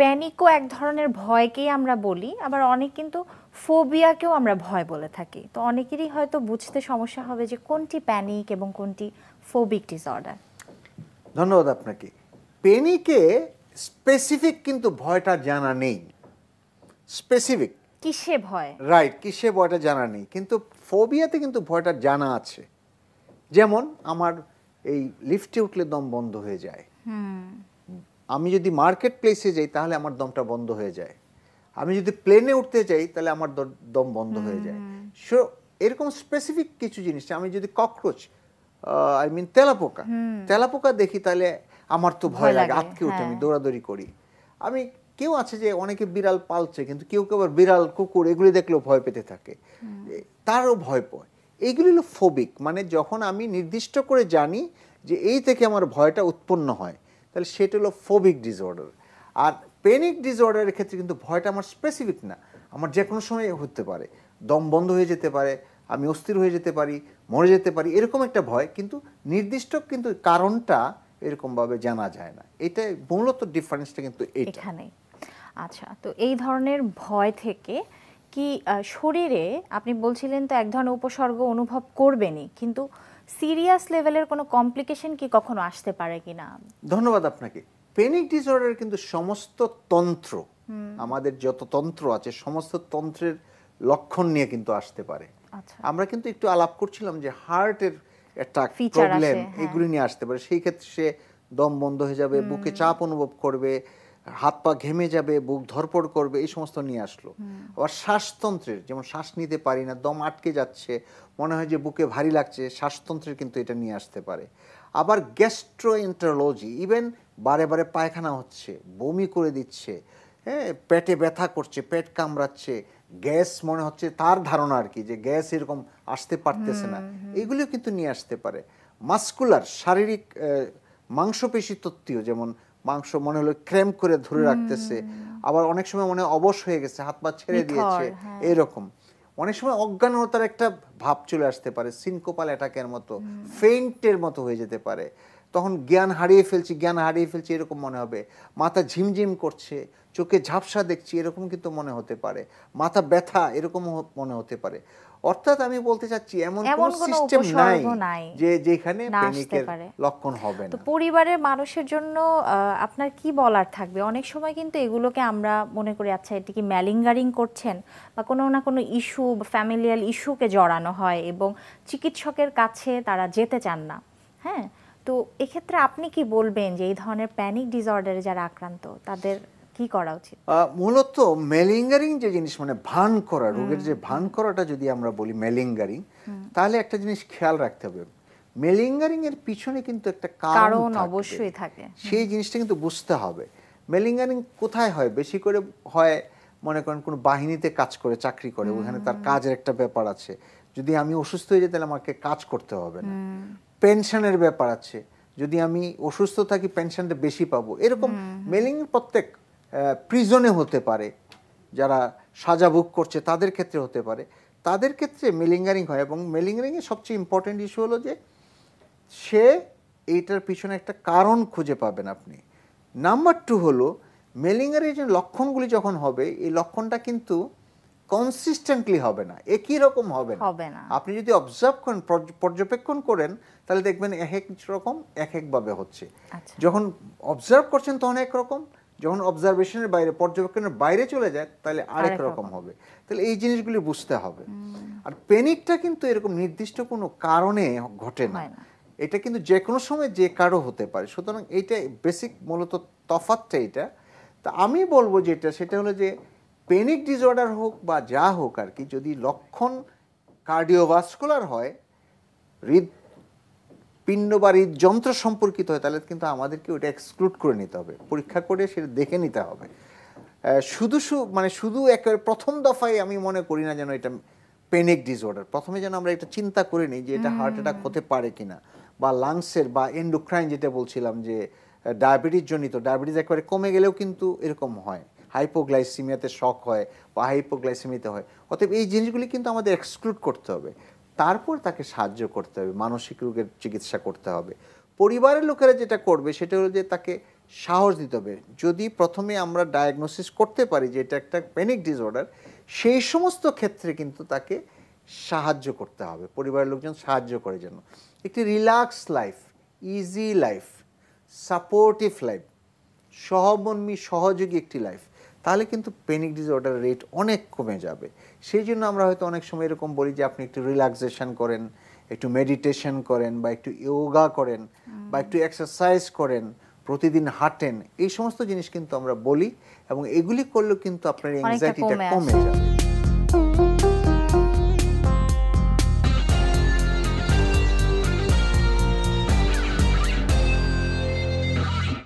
প্যানিকও এক ধরনের ভয়কেই আমরা বলি আবার অনেক কিন্তু ফোবিয়াকেও আমরা ভয় বলে থাকি তো অনেকেরই হয়তো বুঝতে সমস্যা হবে যে কোনটি প্যানিক এবং কোনটি ফোবিক ডিসঅর্ডার ধন্যবাদ আপনাকে প্যানিকে স্পেসিফিক কিন্তু ভয়টা জানা নেই স্পেসিফিক কিসে ভয় রাইট কিসে ভয়টা জানা নেই কিন্তু ফোবিয়াতে কিন্তু ভয়টা জানা আছে যেমন আমার এই লিফটে উঠলে দম বন্ধ হয়ে যায় আমি যদি মার্কেট প্লেসে যাই তাহলে আমার দমটা বন্ধ হয়ে যায় আমি যদি প্লেনে উঠতে যাই তাহলে আমার দম বন্ধ হয়ে যায় সো এরকম স্পেসিফিক কিছু জিনিস আমি যদি ককরোচ আই মিন তেলাপোকা তেলাপোকা দেখি তাহলে আমার তো ভয় লাগে আটকে উঠে আমি হ্যাঁ। দৌড়াদৌড়ি করি আমি কেউ আছে যে অনেকে বিড়াল পালছে কিন্তু কেউ কেউ আবার বিড়াল কুকুর এগুলি দেখলেও ভয় পেতে থাকে তারও ভয় পয় এইগুলি হলো ফোবিক মানে যখন আমি নির্দিষ্ট করে জানি যে এই থেকে আমার ভয়টা উৎপন্ন হয় তাহলে সেটা হলো ফোবিক ডিসঅর্ডার আর প্যানিক ডিসঅর্ডারের ক্ষেত্রে কিন্তু ভয়টা আমার স্পেসিফিক না আমার যে কোনো সময় হতে পারে দম বন্ধ হয়ে যেতে পারে আমি অস্থির হয়ে যেতে পারি মরে যেতে পারি এরকম একটা ভয় কিন্তু নির্দিষ্ট কিন্তু কারণটা এরকমভাবে জানা যায় না এটা মূলত ডিফারেন্সটা কিন্তু এখানে আচ্ছা তো এই ধরনের ভয় থেকে কি শরীরে আপনি বলছিলেন তো এক ধরনের উপসর্গ অনুভব করবেনই কিন্তু সিরিয়াস লেভেলের কোনো কমপ্লিকেশন কি কখনো আসতে পারে কিনা ধন্যবাদ আপনাকে পেনিক ডিসঅর্ডার কিন্তু সমস্ত তন্ত্র আমাদের যত তন্ত্র আছে সমস্ত তন্ত্রের লক্ষণ নিয়ে কিন্তু আসতে পারে আচ্ছা। আমরা কিন্তু একটু আলাপ করছিলাম যে হার্টের একটা হ্যাঁ। প্রবলেম এগুলি নিয়ে আসতে পারে সেই ক্ষেত্রে সে দম বন্ধ হয়ে যাবে বুকে চাপ অনুভব করবে হাত পা ঘেমে যাবে বুক ধরপড় করবে এই সমস্ত নিয়ে আসলো আবার শ্বাসতন্ত্রের যেমন শ্বাস নিতে পারি না দম আটকে যাচ্ছে মনে হয় যে বুকে ভারী লাগছে শ্বাসতন্ত্রের কিন্তু এটা নিয়ে আসতে পারে আবার গ্যাস্ট্রো ইন্টারোলজি ইভেন বারে বারে পায়খানা হচ্ছে বমি করে দিচ্ছে হ্যাঁ পেটে ব্যথা করছে পেট কামড়াচ্ছে গ্যাস মনে হচ্ছে তার ধারণা আর কি যে গ্যাস এরকম আসতে পারতেছে না এগুলিও কিন্তু নিয়ে আসতে পারে মাস্কুলার শারীরিক মাংসপেশি তত্ত্বীয় যেমন মাংস মনে হলো ক্রেম করে ধরে রাখতেছে আবার অনেক সময় মনে অবশ হয়ে গেছে হাত পা ছেড়ে দিয়েছে হ্যাঁ। এরকম অনেক সময় অজ্ঞানতার একটা ভাব চলে আসতে পারে সিনকোপাল অ্যাটাকের মতো ফেন্টের মতো হয়ে যেতে পারে তখন জ্ঞান হারিয়ে ফেলছি জ্ঞান হারিয়ে ফেলছি এরকম মনে হবে মাথা ঝিমঝিম করছে চোখে ঝাপসা দেখছি এরকম কিন্তু মনে হতে পারে মাথা ব্যথা এরকম মনে হতে পারে অর্থাৎ আমি বলতে চাচ্ছি এমন কোন সিস্টেম নাই যে যেখানে প্যানিকের লক্ষণ হবে না তো পরিবারের মানুষের জন্য আপনার কি বলার থাকবে অনেক সময় কিন্তু এগুলোকে আমরা মনে করি আচ্ছা এটা কি ম্যালিঙ্গারিং করছেন বা কোনো না কোনো ইস্যু ফ্যামিলিয়াল ইস্যুকে জড়ানো হয় এবং চিকিৎসকের কাছে তারা যেতে চান না হ্যাঁ তো এক্ষেত্রে আপনি কি বলবেন যে এই ধরনের প্যানিক ডিসঅর্ডারে যারা আক্রান্ত তাদের কি করা উচিত মূলত মেলিঙ্গারিং যে জিনিস মানে ভান করা রোগের যে ভান করাটা যদি আমরা বলি মেলিঙ্গারিং তাহলে একটা জিনিস খেয়াল রাখতে হবে মেলিঙ্গারিং এর পিছনে কিন্তু একটা কারণ অবশ্যই থাকে সেই জিনিসটা কিন্তু বুঝতে হবে মেলিঙ্গারিং কোথায় হয় বেশি করে হয় মনে করেন কোনো বাহিনীতে কাজ করে চাকরি করে ওখানে তার কাজের একটা ব্যাপার আছে যদি আমি অসুস্থ হয়ে যাই তাহলে আমাকে কাজ করতে হবে না পেনশনের ব্যাপার আছে যদি আমি অসুস্থ থাকি পেনশনটা বেশি পাবো এরকম মেলিং প্রত্যেক প্রিজনে হতে পারে যারা সাজা ভোগ করছে তাদের ক্ষেত্রে হতে পারে তাদের ক্ষেত্রে মেলিঙ্গারিং হয় এবং মেলিঙ্গারিংয়ের সবচেয়ে ইম্পর্টেন্ট ইস্যু হলো যে সে এইটার পিছনে একটা কারণ খুঁজে পাবেন আপনি নাম্বার টু হলো মেলিঙ্গারির যে লক্ষণগুলি যখন হবে এই লক্ষণটা কিন্তু কনসিস্টেন্টলি হবে না একই রকম হবে না আপনি যদি অবজার্ভ করেন পর্যবেক্ষণ করেন তাহলে দেখবেন এক এক রকম এক একভাবে হচ্ছে আচ্ছা। যখন অবজার্ভ করছেন তখন একরকম যখন অবজারভেশনের বাইরে পর্যবেক্ষণের বাইরে চলে যায় তাহলে আরেক রকম হবে তাহলে এই জিনিসগুলি বুঝতে হবে আর প্যানিকটা কিন্তু এরকম নির্দিষ্ট কোনো কারণে ঘটে না এটা কিন্তু যে কোনো সময় যে কারো হতে পারে সুতরাং এইটা বেসিক মূলত তফাতটা এটা তা আমি বলবো যেটা সেটা হলো যে পেনিক ডিসঅর্ডার হোক বা যা হোক আর কি যদি লক্ষণ কার্ডিওভাস্কুলার হয় হৃদ পিণ্ড বা হৃদযন্ত্র সম্পর্কিত হয় তাহলে কিন্তু আমাদেরকে ওটা এক্সক্লুড করে নিতে হবে পরীক্ষা করে সেটা দেখে নিতে হবে শুধু মানে শুধু একেবারে প্রথম দফায় আমি মনে করি না যেন এটা পেনিক ডিসঅর্ডার প্রথমে যেন আমরা এটা চিন্তা করে নিই যে এটা হার্ট অ্যাটাক হতে পারে কিনা বা লাংসের বা এন্ডোক্রাইন যেটা বলছিলাম যে ডায়াবেটিস জনিত ডায়াবেটিস একেবারে কমে গেলেও কিন্তু এরকম হয় হাইপোগ্লাইসিমিয়াতে শক হয় বা হাইপোগ্লাইসিমিতে হয় অতএব এই জিনিসগুলি কিন্তু আমাদের এক্সক্লুড করতে হবে তারপর তাকে সাহায্য করতে হবে মানসিক রোগের চিকিৎসা করতে হবে পরিবারের লোকেরা যেটা করবে সেটা হলো যে তাকে সাহস দিতে হবে যদি প্রথমে আমরা ডায়াগনোসিস করতে পারি যে এটা একটা প্যানিক ডিসঅর্ডার সেই সমস্ত ক্ষেত্রে কিন্তু তাকে সাহায্য করতে হবে পরিবারের লোকজন সাহায্য করে যেন একটি relax life easy life supportive life সহমন্মী সহযোগী একটি লাইফ তাহলে কিন্তু পেনিক ডিসঅর্ডার রেট অনেক কমে যাবে সেই জন্য আমরা হয়তো অনেক সময় এরকম বলি যে আপনি একটু রিল্যাক্সেশন করেন একটু মেডিটেশন করেন বা একটু ইয়োগা করেন বা একটু এক্সারসাইজ করেন প্রতিদিন হাঁটেন এই সমস্ত জিনিস কিন্তু আমরা বলি এবং এগুলি করলেও কিন্তু আপনার অ্যাংজাইটিটা কমে যাবে